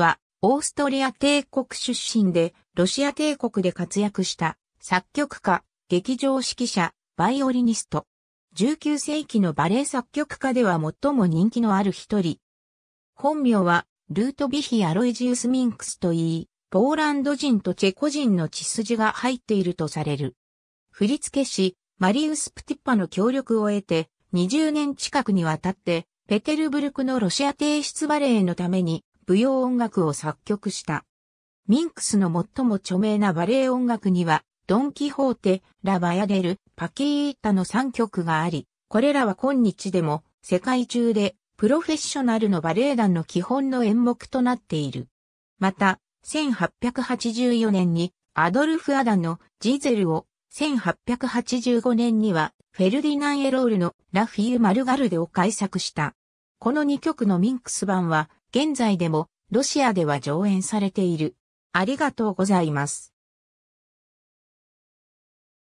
は、オーストリア帝国出身で、ロシア帝国で活躍した、作曲家、劇場指揮者、バイオリニスト。19世紀のバレエ作曲家では最も人気のある一人。本名は、ルートビヒ・アロイジウス・ミンクスと言い、ポーランド人とチェコ人の血筋が入っているとされる。振付師、マリウス・プティッパの協力を得て、20年近くにわたって、ペテルブルクのロシア帝室バレエのために、舞踊音楽を作曲した。ミンクスの最も著名なバレエ音楽には、ドン・キホーテ、ラ・バヤデル、パキータの3曲があり、これらは今日でも世界中でプロフェッショナルのバレエ団の基本の演目となっている。また、1884年にアドルフ・アダのジゼルを、1885年にはフェルディナン・エロールのラフィー・マルガルデを改作した。この2曲のミンクス版は現在でもロシアでは上演されている。ありがとうございます。